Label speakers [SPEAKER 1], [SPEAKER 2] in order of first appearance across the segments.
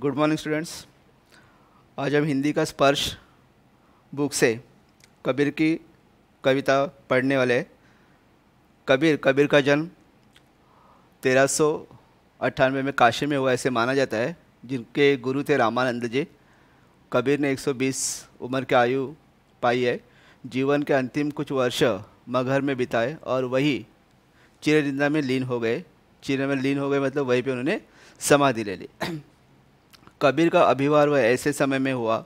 [SPEAKER 1] good morning students आज हम हिंदी का स्पर्श बुक से कबीर की कविता पढ़ने वाले कबीर कबीर का जन्म तेरह सौ अट्ठानवे में काशी में हुआ ऐसे माना जाता है जिनके गुरु थे रामानंद जी कबीर ने 120 उम्र की आयु पाई है जीवन के अंतिम कुछ वर्ष मगहर में बिताए और वही चिरनिंदा में लीन हो गए चिर में लीन हो गए मतलब वहीं पे उन्होंने समाधि ले ली कबीर का अभिवार वह ऐसे समय में हुआ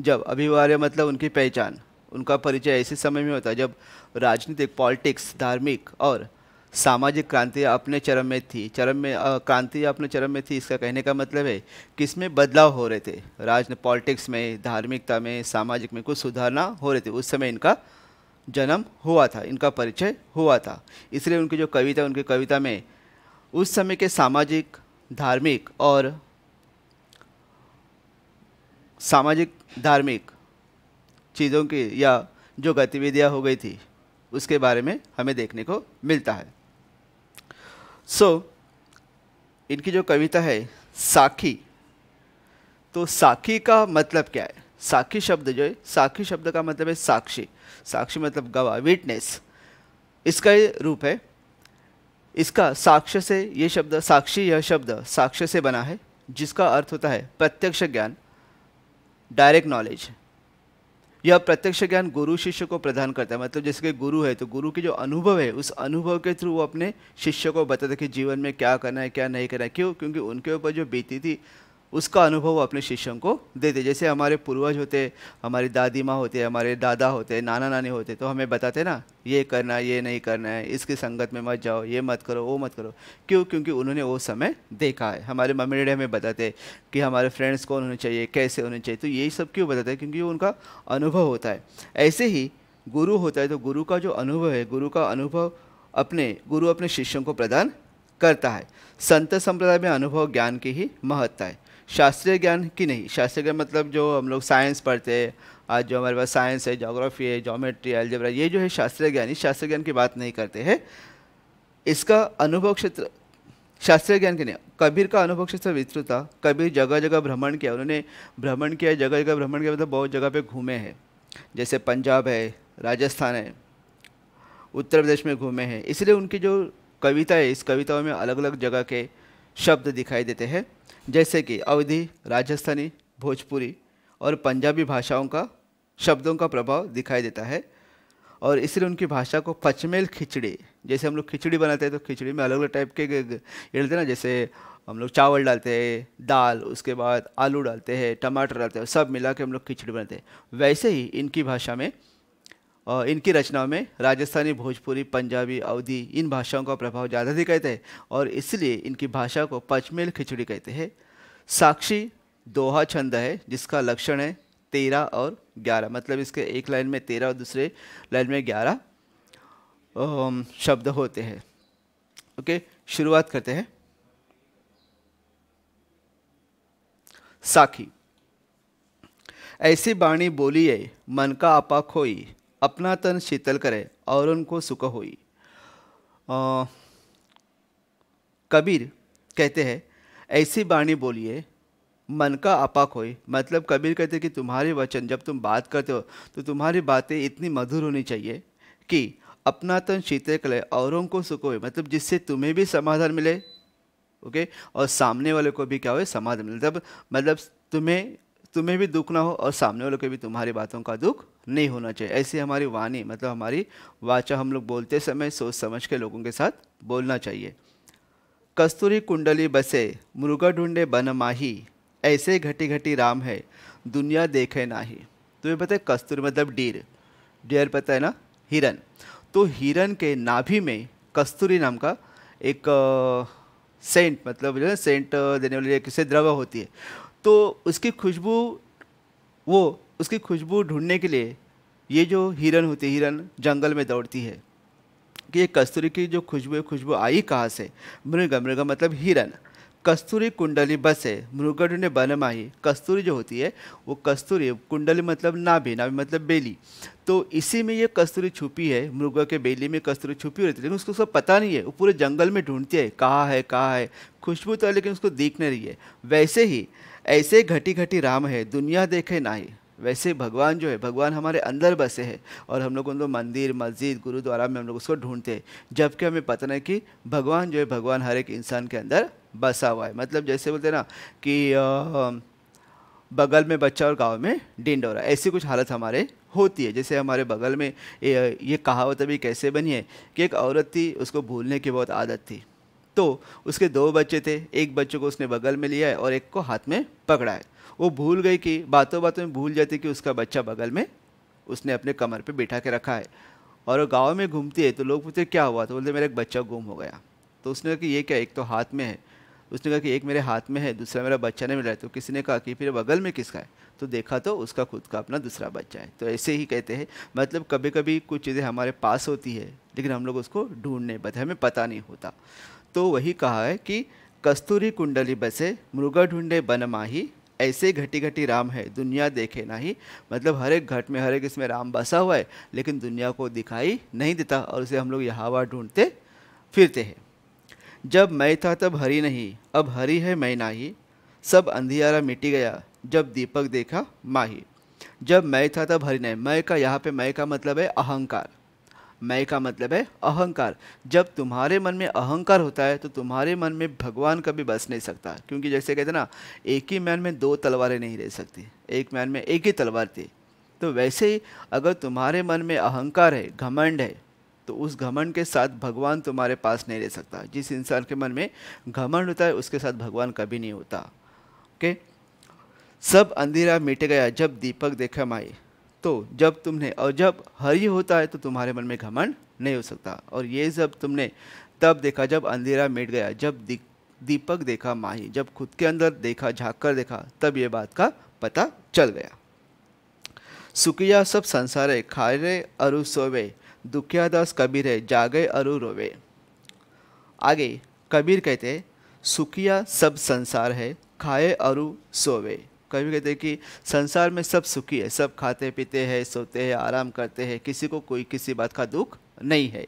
[SPEAKER 1] जब अभिवार्य मतलब उनकी पहचान उनका परिचय ऐसे समय में होता जब राजनीतिक पॉलिटिक्स धार्मिक और सामाजिक क्रांति अपने चरम में थी चरम में क्रांति अपने चरम में थी इसका कहने का मतलब है कि इसमें बदलाव हो रहे थे राजनीति पॉलिटिक्स में धार्मिकता में सामाजिक में कुछ सुधारना हो रहे थे उस समय इनका जन्म हुआ था इनका परिचय हुआ था इसलिए उनकी जो कविता उनकी कविता में उस समय के सामाजिक धार्मिक और सामाजिक धार्मिक चीज़ों की या जो गतिविधियाँ हो गई थी उसके बारे में हमें देखने को मिलता है सो so, इनकी जो कविता है साखी तो साखी का मतलब क्या है साखी शब्द जो है साखी शब्द का मतलब है साक्षी साक्षी मतलब गवाह विटनेस इसका रूप है इसका साक्ष्य से ये शब्द साक्षी यह शब्द साक्ष्य से बना है जिसका अर्थ होता है प्रत्यक्ष ज्ञान डायरेक्ट नॉलेज यह प्रत्यक्ष ज्ञान गुरु शिष्य को प्रदान करता है मतलब जैसे कि गुरु है तो गुरु की जो अनुभव है उस अनुभव के थ्रू वो अपने शिष्य को बताता है कि जीवन में क्या करना है क्या नहीं करना है क्यों क्योंकि उनके ऊपर जो बीती थी उसका अनुभव अपने शिष्यों को देते जैसे हमारे पूर्वज होते हमारी दादी माँ होते हमारे दादा होते नाना नानी होते तो हमें बताते ना ये करना ये नहीं करना है इसकी संगत में मत जाओ ये मत करो वो मत करो क्यों क्योंकि उन्होंने वो समय देखा है हमारे मम्मी डैडी हमें बताते कि हमारे फ्रेंड्स कौन होने चाहिए कैसे होने चाहिए तो यही सब क्यों बताते हैं क्योंकि उनका अनुभव होता है ऐसे ही गुरु होता है तो गुरु का जो अनुभव है गुरु का अनुभव अपने गुरु अपने शिष्यों को प्रदान करता है संत संप्रदाय में अनुभव ज्ञान की ही महत्ता है शास्त्रीय ज्ञान की नहीं शास्त्रीय ज्ञान मतलब जो हम लोग साइंस पढ़ते हैं आज जो हमारे पास साइंस है जोग्राफी है जोमेट्री अलजेब्रा ये जो है शास्त्रीय ज्ञान इस शास्त्रीय ज्ञान की बात नहीं करते हैं इसका अनुभव क्षेत्र शास्त्रीय ज्ञान के नहीं कबीर का अनुभव क्षेत्र विस्तृत था कबीर जगह जगह भ्रमण किया उन्होंने भ्रमण किया जगह जगह भ्रमण किया मतलब बहुत जगह पे घूमे हैं जैसे पंजाब है राजस्थान है उत्तर प्रदेश में घूमे हैं इसलिए उनकी जो कविता है इस कविताओं में अलग अलग जगह के शब्द दिखाई देते हैं जैसे कि अवधि राजस्थानी भोजपुरी और पंजाबी भाषाओं का शब्दों का प्रभाव दिखाई देता है और इसलिए उनकी भाषा को पचमेल खिचड़ी जैसे हम लोग खिचड़ी बनाते हैं तो खिचड़ी में अलग अलग टाइप के ये ना जैसे हम लोग चावल डालते हैं दाल उसके बाद आलू डालते हैं टमाटर डालते हैं सब मिला के हम लोग खिचड़ी बनाते हैं वैसे ही इनकी भाषा में इनकी रचनाओं में राजस्थानी भोजपुरी पंजाबी अवधि इन भाषाओं का प्रभाव ज़्यादा दिखाते हैं और इसलिए इनकी भाषा को पचमेल खिचड़ी कहते हैं साक्षी दोहा छंद है जिसका लक्षण है तेरह और ग्यारह मतलब इसके एक लाइन में तेरह और दूसरे लाइन में ग्यारह शब्द होते हैं ओके शुरुआत करते हैं साखी ऐसी बाणी बोलिए मन का आपा खोई अपना तन शीतल करे और उनको सुख होई कबीर कहते हैं ऐसी बाणी बोलिए मन का अपाक हो मतलब कबीर कहते हैं कि तुम्हारे वचन जब तुम बात करते हो तो तुम्हारी बातें इतनी मधुर होनी चाहिए कि अपना तन शीतल करे औरों को सुख होए मतलब जिससे तुम्हें भी समाधान मिले ओके और सामने वाले को भी क्या हो समाधान मिले मतलब मतलब तुम्हें तुम्हें भी दुख ना हो और सामने वालों के भी तुम्हारी बातों का दुख नहीं होना चाहिए ऐसी हमारी वाणी मतलब हमारी वाचा हम लोग बोलते समय सोच समझ के लोगों के साथ बोलना चाहिए कस्तूरी कुंडली बसे मुर्गा ढूंढे बन माही ऐसे घटी घटी राम है दुनिया देखे नाही तुम्हें पता है कस्तूरी मतलब डीर डियर पता है ना हिरन तो हिरन के नाभि में कस्तूरी नाम का एक सेंट मतलब सेंट देने वाली किसी द्रव होती है तो उसकी खुशबू वो उसकी खुशबू ढूंढने के लिए ये जो हिरन होती है हिरन जंगल में दौड़ती है कि ये कस्तूरी की जो खुशबू है खुशबू आई कहाँ से मृग मृग मतलब हिरन कस्तूरी कुंडली बस है ने बन माही कस्तूरी जो होती है वो कस्तूरी कुंडली मतलब नाभि नाभि मतलब बेली तो इसी में ये कस्तूरी छुपी है मृग के बेली में कस्तूरी छुपी रहती है लेकिन उसको उसको पता नहीं है वो पूरे जंगल में ढूंढती है कहाँ है कहाँ है खुशबू तो है लेकिन उसको दिख नहीं रही है वैसे ही ऐसे घटी घटी राम है दुनिया देखे नाही वैसे भगवान जो है भगवान हमारे अंदर बसे हैं और हम लोग उन लोग मंदिर मस्जिद गुरुद्वारा में हम लोग उसको ढूंढते हैं जबकि हमें पता नहीं कि भगवान जो है भगवान हर एक इंसान के अंदर बसा हुआ है मतलब जैसे बोलते ना कि बगल में बच्चा और गांव में डिंडोरा ऐसी कुछ हालत हमारे होती है जैसे हमारे बगल में ये कहावत अभी कैसे बनी है कि एक औरत थी उसको भूलने की बहुत आदत थी तो उसके दो बच्चे थे एक बच्चे को उसने बगल में लिया है और एक को हाथ में पकड़ा है वो भूल गई कि बातों बातों में भूल जाती कि उसका बच्चा बगल में उसने अपने कमर पर बैठा के रखा है और वो गाँव में घूमती है तो लोग पूछते क्या हुआ तो बोलते मेरा एक बच्चा गुम हो गया तो उसने कहा कि ये क्या एक तो हाथ में है उसने कहा कि एक मेरे हाथ में है दूसरा मेरा बच्चा नहीं मिला है तो किसी ने कहा कि फिर बगल में किसका है तो देखा तो उसका खुद का अपना दूसरा बच्चा है तो ऐसे ही कहते हैं मतलब कभी कभी कुछ चीज़ें हमारे पास होती है लेकिन हम लोग उसको ढूंढने पता हमें पता नहीं होता तो वही कहा है कि कस्तूरी कुंडली बसे मृग ढूंढे बन माही ऐसे घटी घटी राम है दुनिया देखे नहीं मतलब हर एक घट में हर एक इसमें राम बसा हुआ है लेकिन दुनिया को दिखाई नहीं देता और उसे हम लोग यहाँ ढूंढते फिरते हैं जब मैं था तब हरी नहीं अब हरी है मैं नाही सब अंधियारा मिटी गया जब दीपक देखा माही जब मैं था तब हरी नहीं मैं का यहाँ पे मैं का मतलब है अहंकार मैं का मतलब है अहंकार जब तुम्हारे मन में अहंकार होता है तो तुम्हारे मन में भगवान कभी बस नहीं सकता क्योंकि जैसे कहते ना एक ही मैन में दो तलवारें नहीं रह सकती एक मैन में एक ही तलवार थी तो वैसे ही अगर तुम्हारे मन में अहंकार है घमंड है तो उस घमंड के साथ भगवान तुम्हारे पास नहीं रह सकता जिस इंसान के मन में घमंड होता है उसके साथ भगवान कभी नहीं होता ओके सब अंधेरा मिट गया जब दीपक देखा माई तो जब तुमने और जब हरी होता है तो तुम्हारे मन में घमंड नहीं हो सकता और ये जब तुमने तब देखा जब अंधेरा मिट गया जब दीपक देखा माही जब खुद के अंदर देखा झाँक कर देखा तब ये बात का पता चल गया सुखिया सब संसार खाए खारे अरु सोवे दुखिया दास कबीर है जागे अरु रोवे आगे कबीर कहते सुखिया सब संसार है खाए अरु सोवे कभी कहते हैं कि संसार में सब सुखी है सब खाते पीते हैं सोते हैं आराम करते हैं किसी को कोई किसी बात का दुख नहीं है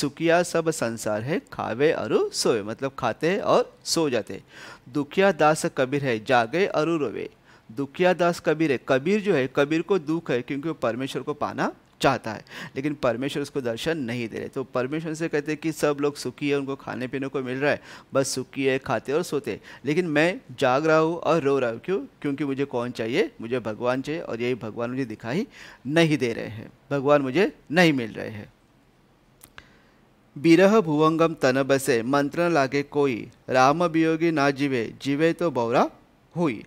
[SPEAKER 1] सुखिया सब संसार है खावे और सोए मतलब खाते और सो जाते दुखिया दास कबीर है जागे और रोवे दुखिया दास कबीर है कबीर जो है कबीर को दुख है क्योंकि वो परमेश्वर को पाना चाहता है लेकिन परमेश्वर उसको दर्शन नहीं दे रहे तो परमेश्वर से कहते हैं कि सब लोग सुखी है उनको खाने पीने को मिल रहा है बस सुखी है खाते और सोते लेकिन मैं जाग रहा हूँ और रो रहा हूँ क्यों क्योंकि मुझे कौन चाहिए मुझे भगवान चाहिए और यही भगवान मुझे दिखाई नहीं दे रहे हैं भगवान मुझे नहीं मिल रहे हैं बिरह भुवंगम तन बसे मंत्र लागे कोई राम वियोगी ना जीवे जीवे तो बौरा हुई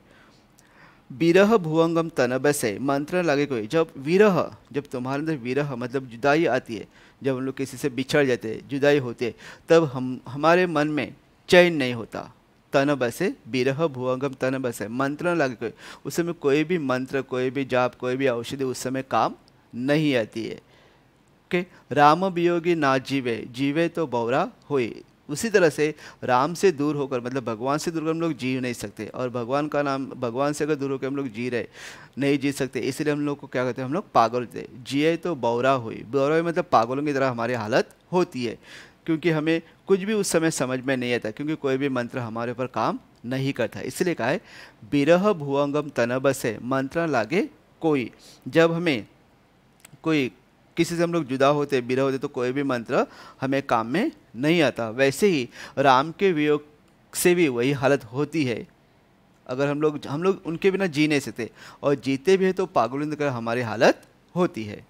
[SPEAKER 1] विरह भुवंगम तनब से मंत्र लगे को जब विरह जब तुम्हारे अंदर विरह मतलब जुदाई आती है जब हम लोग किसी से बिछड़ जाते हैं जुदाई होती है तब हम हमारे मन में चैन नहीं होता तन बसे विरह भुवंगम तन बसे मंत्र लगे कोई उस समय कोई भी मंत्र कोई भी जाप कोई भी औषधि उस समय काम नहीं आती है के राम वियोगी ना जीवे जीवे तो बौरा हुई उसी तरह से राम से दूर होकर मतलब भगवान से दूर होकर हम लोग जी नहीं सकते और भगवान का नाम भगवान से अगर दूर होकर हम लोग जी रहे नहीं जी सकते इसलिए हम लोग को क्या कहते हैं हम लोग पागल थे जिए तो बौरा हुई बौरा हुई मतलब पागलों की तरह हमारी हालत होती है क्योंकि हमें कुछ भी उस समय समझ में नहीं आता क्योंकि कोई भी मंत्र हमारे ऊपर काम नहीं करता इसलिए कहा है बिरह भुअंगम तनब से मंत्र लागे कोई जब हमें कोई किसी से हम लोग जुदा होते बिरह होते तो कोई भी मंत्र हमें काम में नहीं आता वैसे ही राम के वियोग से भी वही हालत होती है अगर हम लोग हम लोग उनके बिना जी नहीं सकते और जीते भी हैं तो पागलिंद कर हमारी हालत होती है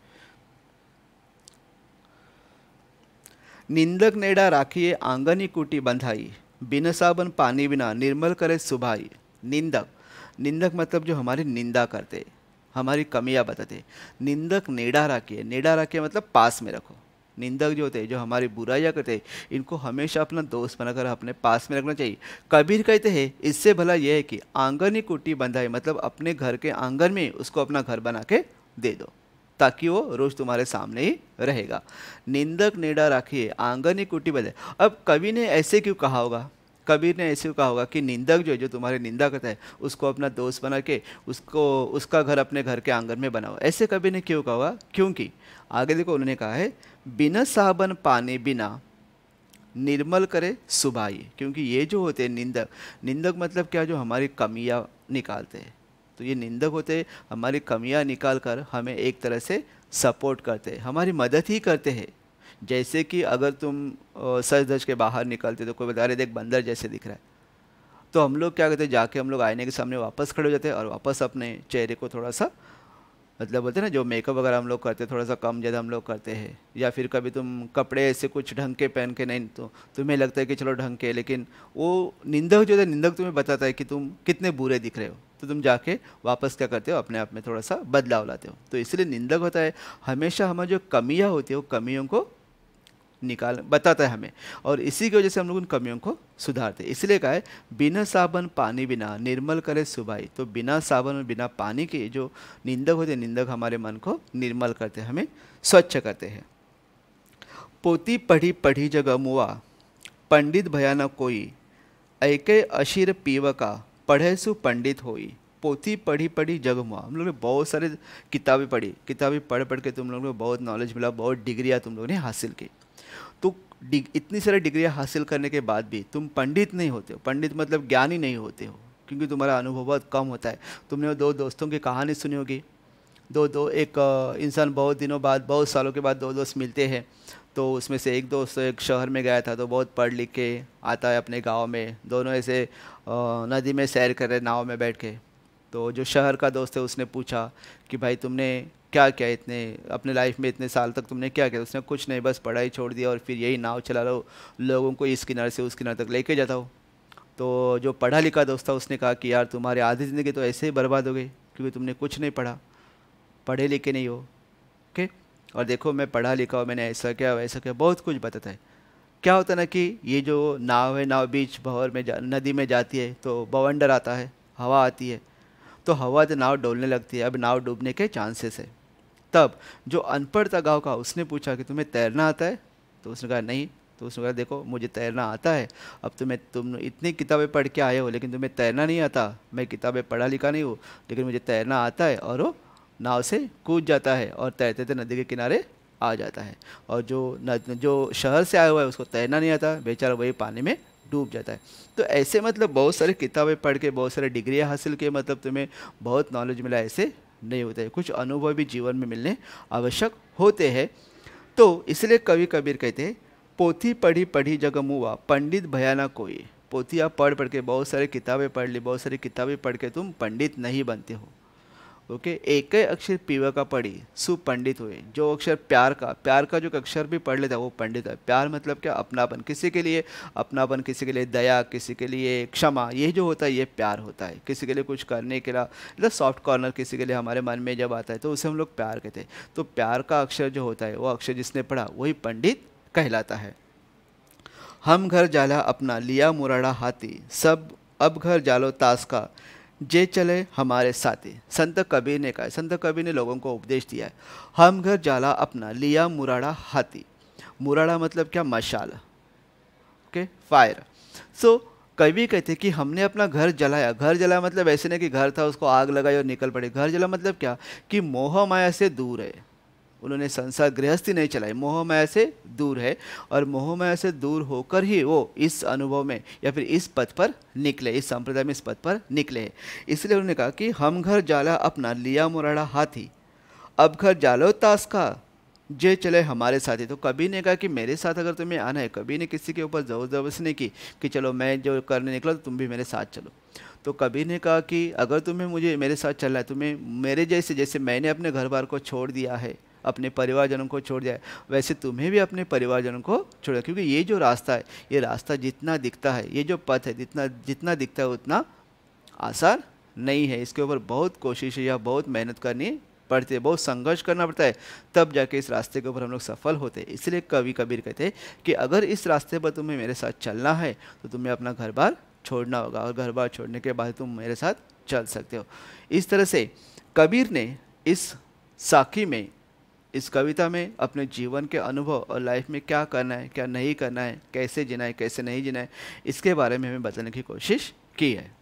[SPEAKER 1] निंदक नेड़ा राखिए आंगनी कुटी बंधाई बिना साबन पानी बिना निर्मल करे सुभाई निंदक निंदक मतलब जो हमारी निंदा करते हमारी कमियाँ बताते निंदक नेड़ा रखिए नेड़ा रखिए मतलब पास में रखो निंदक जो होते हैं जो हमारी बुराइयाँ करते हैं इनको हमेशा अपना दोस्त बनाकर अपने पास में रखना चाहिए कबीर कहते हैं इससे भला यह है कि आंगन ही कुटी बंधाए मतलब अपने घर के आंगन में उसको अपना घर बना के दे दो ताकि वो रोज तुम्हारे सामने ही रहेगा निंदक नेड़ा राखिए आंगन ही कुटी बंधाए अब कवि ने ऐसे क्यों कहा होगा कबीर ने ऐसे कहा होगा कि निंदक जो है जो तुम्हारी निंदा करता है उसको अपना दोस्त बना के उसको उसका घर अपने घर के आंगन में बनाओ ऐसे कबीर ने क्यों कहा होगा क्योंकि आगे देखो उन्होंने कहा है बिना साबन पाने बिना निर्मल करे सुबाई क्योंकि ये जो होते हैं निंदक निंदक मतलब क्या जो हमारी कमियाँ निकालते हैं तो ये निंदक होते हमारी कमियाँ निकाल कर हमें एक तरह से सपोर्ट करते हैं हमारी मदद ही करते हैं जैसे कि अगर तुम सच धज के बाहर निकलते तो कोई बता रहे देख बंदर जैसे दिख रहा है तो हम लोग क्या करते हैं जाके हम लोग आईने के सामने वापस खड़े हो जाते हैं और वापस अपने चेहरे को थोड़ा सा मतलब बोलते हैं ना जो मेकअप वगैरह हम लोग करते हैं थोड़ा सा कम ज़्यादा हम लोग करते हैं या फिर कभी तुम कपड़े ऐसे कुछ ढंग के पहन के नहीं तो तुम्हें लगता है कि चलो ढंग के लेकिन वो निंदक जो है निंदक तुम्हें बताता है कि तुम कितने बुरे दिख रहे हो तो तुम जाके वापस क्या करते हो अपने आप में थोड़ा सा बदलाव लाते हो तो इसलिए निंदक होता है हमेशा हमारी जो कमियाँ होती है वो कमियों को निकाल बताता है हमें और इसी की वजह से हम लोग उन कमियों को सुधारते हैं इसलिए कहा है बिना साबन पानी बिना निर्मल करे सुबाई तो बिना साबन और बिना पानी के जो निंदक होते निंदक हमारे मन को निर्मल करते हैं हमें स्वच्छ करते हैं पोती पढ़ी पढ़ी जगह मुआ पंडित भयानक कोई ऐके अशीर पीव का पढ़े सु पंडित होई पोथी पढ़ी पढ़ी जग हुआ हम लोग ने बहुत सारे किताबें पढ़ी किताबें पढ़ पढ़ के तुम लोगों को बहुत नॉलेज मिला बहुत डिग्रियाँ तुम लोगों ने हासिल की तो इतनी सारी डिग्रियाँ हासिल करने के बाद भी तुम पंडित नहीं होते हो पंडित मतलब ज्ञानी नहीं होते हो क्योंकि तुम्हारा अनुभव बहुत कम होता है तुमने दो दोस्तों की कहानी सुनी होगी दो दो एक इंसान बहुत दिनों बाद बहुत सालों के बाद दो दोस्त मिलते हैं तो उसमें से एक दोस्त एक शहर में गया था तो बहुत पढ़ लिख के आता है अपने गांव में दोनों ऐसे नदी में सैर कर रहे नाव में बैठ के तो जो शहर का दोस्त है उसने पूछा कि भाई तुमने क्या क्या इतने अपने लाइफ में इतने साल तक तुमने क्या किया उसने कुछ नहीं बस पढ़ाई छोड़ दिया और फिर यही नाव चला लो लोगों को इस किनारे से उस किनारे तक लेके जाता हो तो जो पढ़ा लिखा दोस्त था उसने कहा कि यार तुम्हारी आधी ज़िंदगी तो ऐसे ही बर्बाद हो गई क्योंकि तुमने कुछ नहीं पढ़ा पढ़े लिखे नहीं हो ओके और देखो मैं पढ़ा लिखा हूँ मैंने ऐसा क्या वैसा क्या बहुत कुछ बताता है क्या होता ना कि ये जो नाव है नाव बीच भंवर में जा नदी में जाती है तो बवंडर आता है हवा आती है तो हवा तो नाव डोलने लगती है अब नाव डूबने के चांसेस है तब जो अनपढ़ था गाँव का उसने पूछा कि तुम्हें तैरना आता है तो उसने कहा नहीं तो उसने कहा देखो मुझे तैरना आता है अब तुम्हें तुम इतनी किताबें पढ़ के आए हो लेकिन तुम्हें तैरना नहीं आता मैं किताबें पढ़ा लिखा नहीं हूँ लेकिन मुझे तैरना आता है और वो नाव से कूद जाता है और तैरते तैरते नदी के किनारे आ जाता है और जो जो शहर से आया हुआ है उसको तैरना नहीं आता बेचारा वही पानी में डूब जाता है तो ऐसे मतलब बहुत सारे किताबें पढ़ के बहुत सारे डिग्रियाँ हासिल किए मतलब तुम्हें बहुत नॉलेज मिला ऐसे नहीं होते है कुछ अनुभव भी जीवन में मिलने आवश्यक होते हैं तो इसलिए कवि कबीर कहते हैं पोथी पढ़ी पढ़ी जग मुआ पंडित भयाना कोई पोथियाँ पढ़ पढ़ के बहुत सारी किताबें पढ़ ली बहुत सारी किताबें पढ़ के तुम पंडित नहीं बनते हो ओके एक ही अक्षर पीवा का पढ़ी सुपंडित हुए जो अक्षर प्यार का प्यार का जो अक्षर भी पढ़ लेता है वो पंडित है प्यार मतलब क्या अपनापन किसी के लिए अपनापन किसी के लिए दया किसी के लिए क्षमा ये जो होता है ये प्यार होता है किसी के लिए कुछ करने के लिए सॉफ्ट कॉर्नर किसी के लिए हमारे मन में जब आता है तो उसे हम लोग प्यार कहते हैं तो प्यार का अक्षर जो होता है वो अक्षर जिसने पढ़ा वही पंडित कहलाता है हम घर जाला अपना लिया मुराड़ा हाथी सब अब घर जालो ताश का जे चले हमारे साथी संत कबीर ने कहा संत कबीर ने लोगों को उपदेश दिया है हम घर जाला अपना लिया मुराड़ा हाथी मुराड़ा मतलब क्या मशाल ओके फायर सो कवि कहते कि हमने अपना घर जलाया घर जलाया मतलब ऐसे नहीं कि घर था उसको आग लगाई और निकल पड़े घर जला मतलब क्या कि मोह माया से दूर है उन्होंने संसार गृहस्थी नहीं चलाई मोहमाया से दूर है और मोहमाया से दूर होकर ही वो इस अनुभव में या फिर इस पद पर निकले इस संप्रदाय में इस पद पर निकले इसलिए उन्होंने कहा कि हम घर जाला अपना लिया मुराड़ा हाथी अब घर जालो ताश का जे चले हमारे साथ ही तो कभी ने कहा कि मेरे साथ अगर तुम्हें आना है कभी ने किसी के ऊपर जबरदस्त नहीं की कि चलो मैं जो करने निकला तो तुम भी मेरे साथ चलो तो कभी ने कहा कि अगर तुम्हें मुझे मेरे साथ चलना है तुम्हें मेरे जैसे जैसे मैंने अपने घर बार को छोड़ दिया है अपने परिवारजनों को छोड़ जाए वैसे तुम्हें भी अपने परिवारजनों को छोड़ क्योंकि ये जो रास्ता है ये रास्ता जितना दिखता है ये जो पथ है जितना जितना दिखता है उतना आसान नहीं है इसके ऊपर बहुत कोशिश या बहुत मेहनत करनी पड़ती है बहुत संघर्ष करना पड़ता है तब जाके इस रास्ते के ऊपर हम लोग सफल होते हैं इसलिए कवि कबीर कहते हैं कि अगर इस रास्ते पर तुम्हें मेरे साथ चलना है तो तुम्हें अपना घर बार छोड़ना होगा और घर बार छोड़ने के बाद तुम मेरे साथ चल सकते हो इस तरह से कबीर ने इस साखी में इस कविता में अपने जीवन के अनुभव और लाइफ में क्या करना है क्या नहीं करना है कैसे जीना है कैसे नहीं जीना है इसके बारे में हमें बताने की कोशिश की है